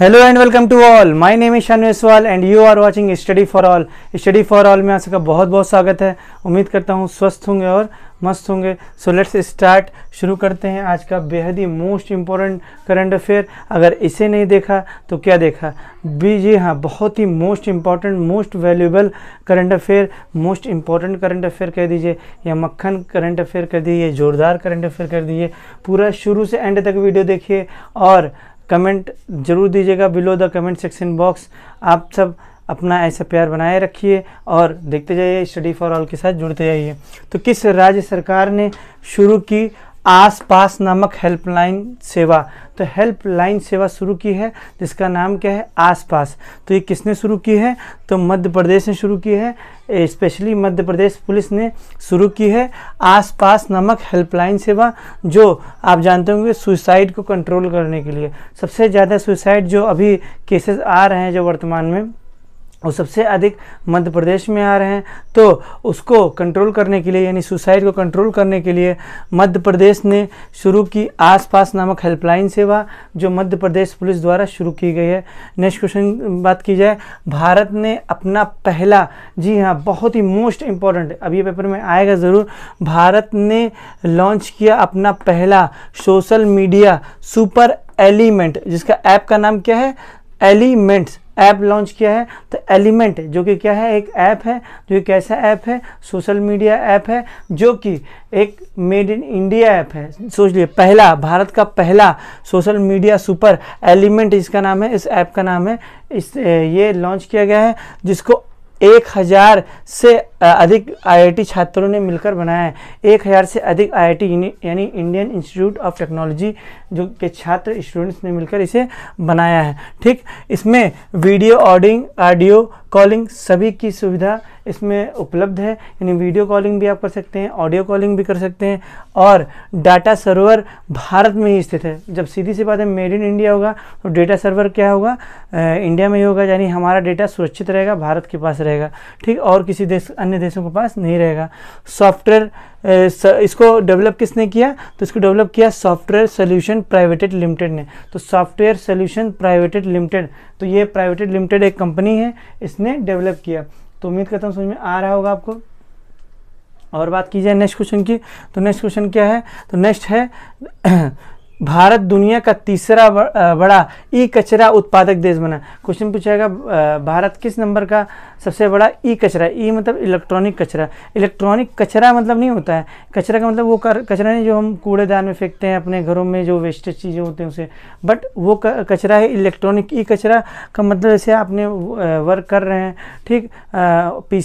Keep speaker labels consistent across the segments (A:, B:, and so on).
A: hello and welcome to all my name is Shanu and you are watching study for all study for all में आप सबका बहुत बहुत स्वागत है उम्मीद करता हूँ स्वस्थ होंगे और मस्त होंगे सो लेट्स स्टार्ट शुरू करते हैं आज का बेहद ही मोस्ट इम्पॉर्टेंट करंट अफेयर अगर इसे नहीं देखा तो क्या देखा बी जी हाँ बहुत ही most important most valuable current affair most important current affair कह दीजिए या मक्खन करंट अफेयर कर दीजिए जोरदार करंट अफेयर कर दीजिए पूरा शुरू से एंड तक वीडियो देखिए और कमेंट ज़रूर दीजिएगा below the comment section box आप सब अपना ऐसा प्यार बनाए रखिए और देखते जाइए स्टडी फॉर ऑल के साथ जुड़ते जाइए तो किस राज्य सरकार ने शुरू की आसपास नामक हेल्पलाइन सेवा तो हेल्पलाइन सेवा शुरू की है जिसका नाम क्या है आसपास तो ये किसने शुरू की है तो मध्य प्रदेश ने शुरू की है स्पेशली मध्य प्रदेश पुलिस ने शुरू की है आसपास नामक हेल्पलाइन सेवा जो आप जानते होंगे सुसाइड को कंट्रोल करने के लिए सबसे ज़्यादा सुसाइड जो अभी केसेस आ रहे हैं जो वर्तमान में वो सबसे अधिक मध्य प्रदेश में आ रहे हैं तो उसको कंट्रोल करने के लिए यानी सुसाइड को कंट्रोल करने के लिए मध्य प्रदेश ने शुरू की आसपास नामक हेल्पलाइन सेवा जो मध्य प्रदेश पुलिस द्वारा शुरू की गई है नेक्स्ट क्वेश्चन बात की जाए भारत ने अपना पहला जी हाँ बहुत ही मोस्ट इम्पॉर्टेंट अब ये पेपर में आएगा ज़रूर भारत ने लॉन्च किया अपना पहला सोशल मीडिया सुपर एलिमेंट जिसका ऐप का नाम क्या है एलिमेंट्स ऐप लॉन्च किया है तो एलिमेंट जो कि क्या है एक ऐप है जो एक ऐसा ऐप है सोशल मीडिया ऐप है जो कि एक मेड इन इंडिया ऐप है सोच लिए पहला भारत का पहला सोशल मीडिया सुपर एलिमेंट इसका नाम है इस ऐप का नाम है इस ये लॉन्च किया गया है जिसको एक हज़ार से अधिक आईआईटी छात्रों ने मिलकर बनाया है एक हज़ार से अधिक आईआईटी यानी इंडियन इंस्टीट्यूट ऑफ टेक्नोलॉजी जो के छात्र स्टूडेंट्स ने मिलकर इसे बनाया है ठीक इसमें वीडियो ऑडिंग ऑडियो कॉलिंग सभी की सुविधा इसमें उपलब्ध है यानी वीडियो कॉलिंग भी आप कर सकते हैं ऑडियो कॉलिंग भी कर सकते हैं और डाटा सर्वर भारत में ही स्थित है जब सीधी सी बात है मेड इन इंडिया होगा तो डेटा सर्वर क्या होगा आ, इंडिया में ही होगा यानी हमारा डेटा सुरक्षित रहेगा भारत के पास रहेगा ठीक और किसी देश अन्य देशों के पास नहीं रहेगा सॉफ्टवेयर इसको डेवलप किसने किया तो इसको डेवलप किया सॉफ्टवेयर सोल्यूशन प्राइवेटेड लिमिटेड ने तो सॉफ्टवेयर सोल्यूशन प्राइवेटेड लिमिटेड तो ये प्राइवेटेड लिमिटेड एक कंपनी है इसने डेवलप किया तो उम्मीद करता हूँ समझ में आ रहा होगा आपको और बात की जाए नेक्स्ट क्वेश्चन की तो नेक्स्ट क्वेश्चन क्या है तो नेक्स्ट है भारत दुनिया का तीसरा बड़ा ई कचरा उत्पादक देश बना क्वेश्चन पूछेगा भारत किस नंबर का सबसे बड़ा ई कचरा ई मतलब इलेक्ट्रॉनिक कचरा इलेक्ट्रॉनिक कचरा मतलब नहीं होता है कचरा का मतलब वो कचरा नहीं जो हम कूड़ेदान में फेंकते हैं अपने घरों में जो वेस्टेज चीज़ें होते हैं उसे बट वो कचरा है इलेक्ट्रॉनिक ई कचरा का मतलब जैसे आपने वर्क कर रहे हैं ठीक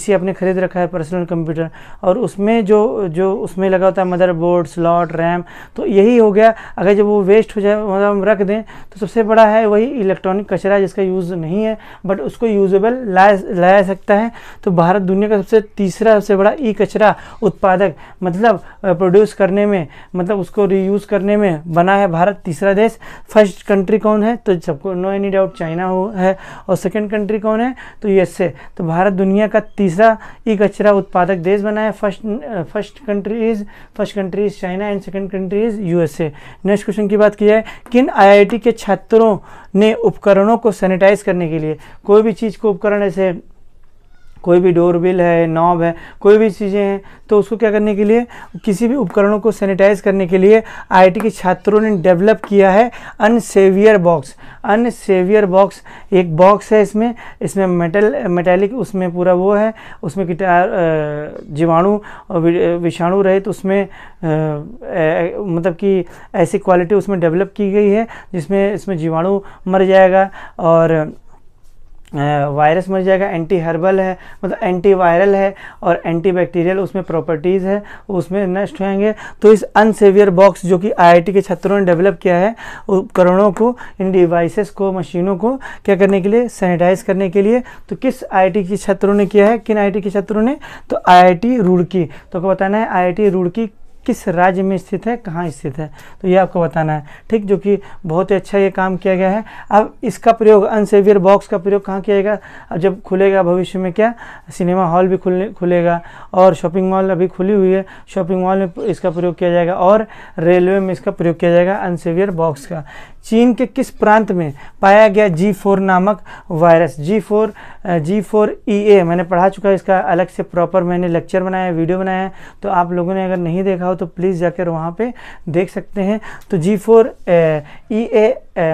A: सी आपने खरीद रखा है पर्सनल कंप्यूटर और उसमें जो जो उसमें लगा होता है मदरबोर्ड स्लॉट रैम तो यही हो गया अगर जब वो वेस्ट हो जाए मतलब हम रख दें तो सबसे बड़ा है वही इलेक्ट्रॉनिक कचरा जिसका यूज़ नहीं है बट उसको यूजेबल लाया लाया सकता है तो भारत दुनिया का सबसे तीसरा सबसे बड़ा ई कचरा उत्पादक मतलब प्रोड्यूस करने में मतलब उसको रीयूज़ करने में बना है भारत तीसरा देश फर्स्ट कंट्री कौन है तो सबको नो एनी डाउट चाइना हो है और सेकेंड कंट्री कौन है तो यस तो भारत दुनिया का तीसरा ई कचरा उत्पादक देश बना है first first country is first country is China and second country is U next question की बात की जाए किन आईआईटी के छात्रों ने उपकरणों को सैनिटाइज करने के लिए कोई भी चीज़ को उपकरण ऐसे कोई भी डोर बिल है नॉब है कोई भी चीज़ें हैं तो उसको क्या करने के लिए किसी भी उपकरणों को सैनिटाइज करने के लिए आई के छात्रों ने डेवलप किया है अनसेवियर बॉक्स अनसेवियर बॉक्स एक बॉक्स है इसमें इसमें मेटल मेटेलिक उसमें पूरा वो है उसमें गिटार जीवाणु विषाणु रहे तो उसमें मतलब कि ऐसी क्वालिटी उसमें डेवलप की गई है जिसमें इसमें जीवाणु मर जाएगा और वायरस मर जाएगा एंटी हर्बल है मतलब एंटी वायरल है और एंटी बैक्टीरियल उसमें प्रॉपर्टीज़ है उसमें नष्ट होंगे तो इस अनसेवियर बॉक्स जो कि आईआईटी के छात्रों ने डेवलप किया है उपकरणों को इन डिवाइसेस को मशीनों को क्या करने के लिए सैनिटाइज करने के लिए तो किस आई के छात्रों ने किया है किन आई के छात्रों ने तो आई रुड़की तो आपको बताना है आई रुड़की किस राज्य में स्थित है कहाँ स्थित है तो ये आपको बताना है ठीक जो कि बहुत ही अच्छा ये काम किया गया है अब इसका प्रयोग अनसेवियर बॉक्स का प्रयोग कहाँ किया जाएगा अब जब खुलेगा भविष्य में क्या सिनेमा हॉल भी खुल खुलेगा और शॉपिंग मॉल अभी खुली हुई है शॉपिंग मॉल में इसका प्रयोग किया जाएगा और रेलवे में इसका प्रयोग किया जाएगा अनसेवियर बॉक्स का चीन के किस प्रांत में पाया गया जी फोर नामक virus G four G four E A मैंने पढ़ा चुका है इसका अलग से प्रॉपर मैंने लेक्चर बनाया है वीडियो बनाया है तो आप लोगों ने अगर नहीं देखा हो तो प्लीज़ जाकर वहाँ पे देख सकते हैं तो जी फोर ई ए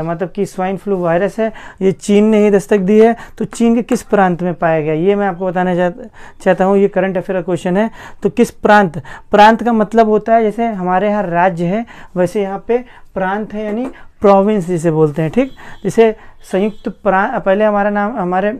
A: मतलब कि स्वाइन फ्लू वायरस है ये चीन ने ही दस्तक दी है तो चीन के किस प्रांत में पाया गया ये मैं आपको बताना चाहता हूँ ये करंट अफेयर का क्वेश्चन है तो किस प्रांत प्रांत का मतलब होता है जैसे हमारे यहाँ राज्य है वैसे यहाँ पे प्रांत है यानी प्रोविंस जिसे बोलते हैं ठीक जिसे संयुक्त पहले हमारा नाम हमारे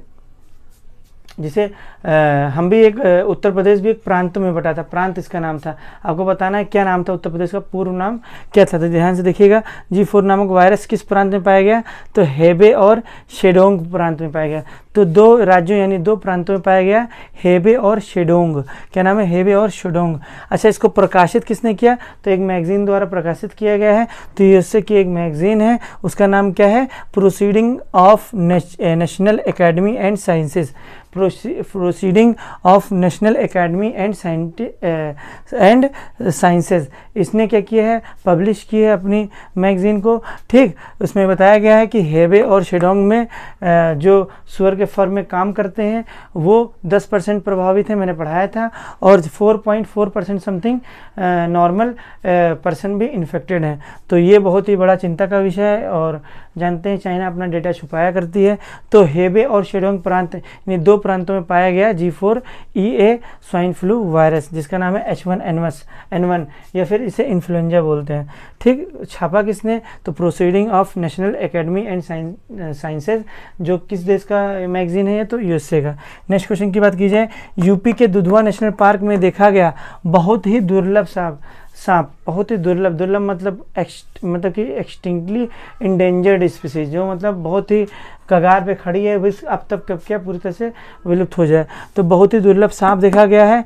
A: जिसे आ, हम भी एक उत्तर प्रदेश भी एक प्रांत में बटा था प्रांत इसका नाम था आपको बताना है क्या नाम था उत्तर प्रदेश का पूर्व नाम क्या था तो ध्यान से देखिएगा जी फोर नामक वायरस किस प्रांत में पाया गया तो हेबे और शेडोंग प्रांत में पाया गया तो दो राज्यों यानी दो प्रांतों में पाया गया हेबे और शेडोंग क्या नाम है हेबे और शेडोंग अच्छा इसको प्रकाशित किसने किया तो एक मैगजीन द्वारा प्रकाशित किया गया है तो यूएसए की एक मैगजीन है उसका नाम क्या है proceeding of national academy and sciences proceeding of national academy and and sciences इसने क्या किया है पब्लिश की है अपनी मैगजीन को ठीक उसमें बताया गया है कि हेबे और शेडोंग में uh, जो सुअर के फर्म में काम करते हैं वो 10 परसेंट प्रभावित है मैंने पढ़ाया था और 4.4 परसेंट समथिंग नॉर्मल पर्सन भी इन्फेक्टेड हैं तो ये बहुत ही बड़ा चिंता का विषय है और जानते हैं चाइना अपना डेटा छुपाया करती है तो हेबे और शेडोंग प्रांत इन दो प्रांतों में पाया गया G four E A swine flu virus जिसका नाम है H one N N one या फिर इसे इन्फ्लुएंजा बोलते हैं ठीक छापा किसने तो proceeding of national academy and sciences जो किस देश का मैगजीन है तो यूएसए का नेक्स्ट क्वेश्चन की बात की जाए यूपी के दुधवा नेशनल पार्क में देखा गया बहुत ही दुर्लभ साहब सांप बहुत ही दुर्लभ दुर्लभ मतलब एक्स्ट मतलब कि एक्सटिंक्टली इंडेंजर्ड स्पीसीज जो मतलब बहुत ही कगार पे खड़ी है विस अब तक कब क्या पूरी तरह से विलुप्त हो जाए तो बहुत ही दुर्लभ सांप देखा गया है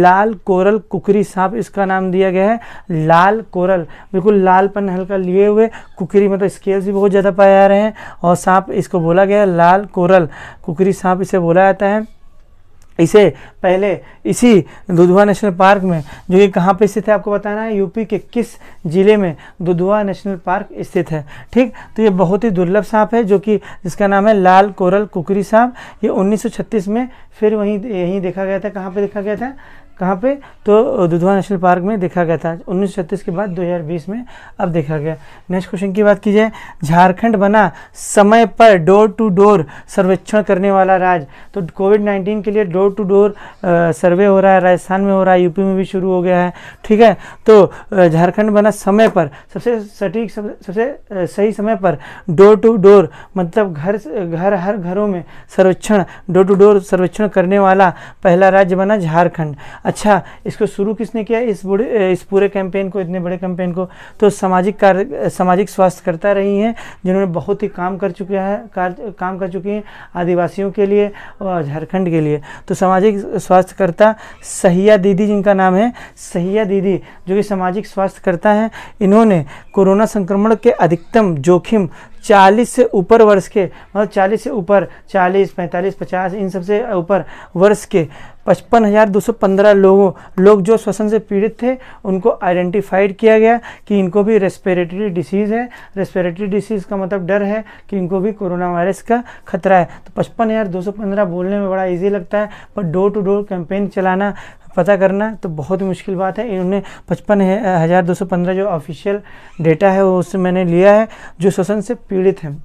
A: लाल कोरल कुकरी सांप इसका नाम दिया गया है लाल कोरल बिल्कुल लालपन हल्का लिए हुए कुकरी मतलब स्केल्स भी बहुत ज़्यादा पाए जा रहे हैं और सांप इसको बोला गया है लाल कोरल कुकरी सांप इसे बोला जाता है इसे पहले इसी दुधवा नेशनल पार्क में जो ये कहाँ पे स्थित है आपको बताना है यूपी के किस जिले में दुधवा नेशनल पार्क स्थित है ठीक तो ये बहुत ही दुर्लभ सांप है जो कि जिसका नाम है लाल कोरल कुकरी सांप ये 1936 में फिर वहीं यहीं देखा गया था कहाँ पे देखा गया था कहाँ पे तो दुधवा नेशनल पार्क में देखा गया था 1936 के बाद 2020 में अब देखा गया नेक्स्ट क्वेश्चन की बात की जाए झारखंड बना समय पर डोर टू डोर सर्वेक्षण करने वाला राज्य तो कोविड 19 के लिए डोर टू डोर सर्वे हो रहा है राजस्थान में हो रहा है यूपी में भी शुरू हो गया है ठीक है तो झारखंड बना समय पर सबसे सटीक सब, सबसे सही समय पर डोर टू डोर मतलब घर घर हर घरों में सर्वेक्षण डोर टू डोर सर्वेक्षण करने वाला पहला राज्य बना झारखंड अच्छा इसको शुरू किसने किया इस बुढ़े इस पूरे कैंपेन को इतने बड़े कैंपेन को तो सामाजिक कार्य सामाजिक स्वास्थ्यकर्ता रही हैं जिन्होंने बहुत ही काम कर चुके हैं कार्य काम कर चुकी हैं आदिवासियों के लिए और झारखंड के लिए तो सामाजिक स्वास्थ्यकर्ता सहिया दीदी जिनका नाम है सहिया दीदी जो कि सामाजिक स्वास्थ्यकर्ता हैं इन्होंने कोरोना संक्रमण के अधिकतम जोखिम 40 से ऊपर वर्ष के मतलब 40 से ऊपर 40, 45, 50 इन सबसे ऊपर वर्ष के पचपन हज़ार दो सौ पंद्रह लोगों लोग जो श्वसन से पीड़ित थे उनको आइडेंटिफाइड किया गया कि इनको भी रेस्पिरेटरी डिसीज़ है रेस्पिरेटरी डिसीज़ का मतलब डर है कि इनको भी कोरोना वायरस का खतरा है तो पचपन हज़ार दो सौ पंद्रह बोलने में बड़ा ईजी लगता है पर डोर टू डोर कैंपेन चलाना पता करना तो बहुत ही मुश्किल बात है इन्होंने पचपन हज़ार दो सौ पंद्रह जो ऑफिशियल डेटा है वो उससे मैंने लिया है जो श्वसन से पीड़ित हैं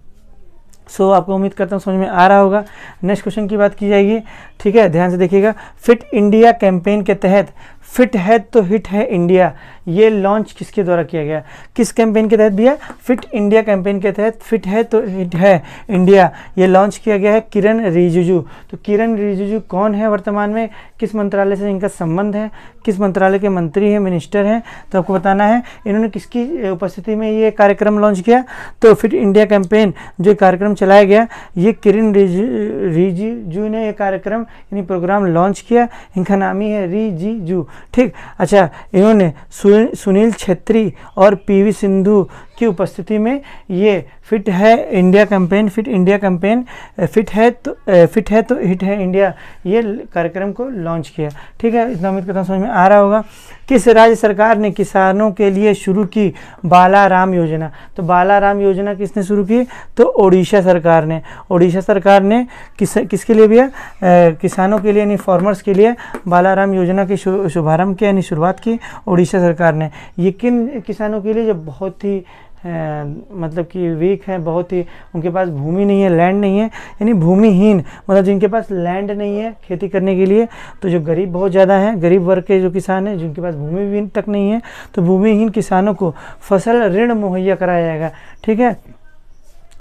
A: सो so, आपको उम्मीद करता हूँ समझ में आ रहा होगा नेक्स्ट क्वेश्चन की बात की जाएगी ठीक है ध्यान से देखिएगा फिट इंडिया कैंपेन के तहत फिट है तो हिट है इंडिया ये लॉन्च किसके द्वारा किया गया किस कैंपेन के तहत भैया फिट इंडिया कैंपेन के तहत फिट है तो हिट है इंडिया ये लॉन्च किया गया है किरण रिजिजू तो किरण रिजिजू कौन है वर्तमान में किस मंत्रालय से इनका संबंध है किस मंत्रालय के मंत्री हैं मिनिस्टर हैं तो आपको बताना है इन्होंने किसकी उपस्थिति में ये कार्यक्रम लॉन्च किया तो फिट इंडिया कैंपेन जो कार्यक्रम चलाया गया ये किरण रिजिजू ने ये कार्यक्रम यानी प्रोग्राम लॉन्च किया इनका नाम ही है रिजिजू ठीक अच्छा इन्होंने सुनील छेत्री और पीवी सिंधु की उपस्थिति में ये फिट है India campaign fit India campaign fit है तो फिट है तो हिट है इंडिया ये कार्यक्रम को लॉन्च किया ठीक है इतना उम्मीद करता हूँ समझ में आ रहा होगा किस राज्य सरकार ने किसानों के लिए शुरू की बालाराम योजना तो बालाराम योजना किसने शुरू की तो ओडिशा सरकार ने ओडिशा सरकार ने किस किसके लिए भैया किसानों के लिए यानी फार्मर्स के लिए बालाराम योजना के शुभारंभ किया यानी शुरुआत की ओडिशा सरकार ने ये किन किसानों के लिए जो बहुत ही मतलब कि वीक हैं बहुत ही उनके पास भूमि नहीं है लैंड नहीं है यानी भूमिहीन मतलब जिनके पास लैंड नहीं है खेती करने के लिए तो जो गरीब बहुत ज़्यादा हैं गरीब वर्ग के जो किसान हैं जिनके पास भूमि भी तक नहीं है तो भूमिहीन किसानों को फसल ऋण मुहैया कराया जाएगा ठीक है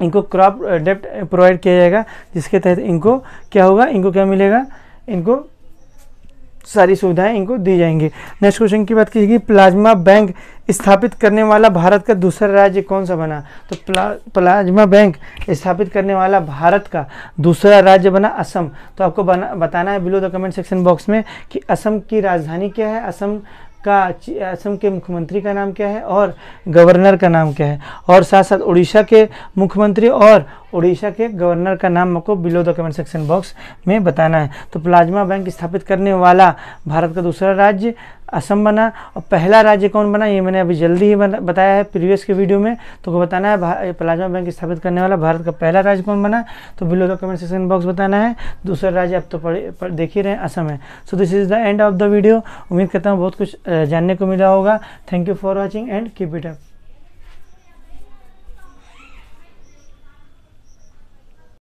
A: इनको क्रॉप डेप्ट प्रोवाइड किया जाएगा जिसके तहत इनको क्या होगा इनको क्या मिलेगा इनको सारी सुविधाएं इनको दी जाएंगी नेक्स्ट क्वेश्चन की बात की जाएगी प्लाज्मा बैंक स्थापित करने वाला भारत का दूसरा राज्य कौन सा बना तो प्ला प्लाज्मा बैंक स्थापित करने वाला भारत का दूसरा राज्य बना असम तो आपको बना बताना है below the comment section box में कि असम की राजधानी क्या है असम का असम के मुख्यमंत्री का नाम क्या है और गवर्नर का नाम क्या है और साथ साथ उड़ीसा के मुख्यमंत्री और उड़ीसा के गवर्नर का नाम आपको below the comment section box में बताना है तो प्लाज्मा बैंक स्थापित करने वाला भारत का दूसरा राज्य असम बना और पहला राज्य कौन बना ये मैंने अभी जल्दी ही बताया है प्रीवियस के वीडियो में तो को बताना है प्लाज्मा बैंक स्थापित करने वाला भारत का पहला राज्य कौन बना तो below the comment section box बताना है दूसरा राज्य आप तो देख ही रहे हैं असम है so this is the end of the video उम्मीद करता हूँ बहुत कुछ जानने को मिला होगा thank you for watching and keep it up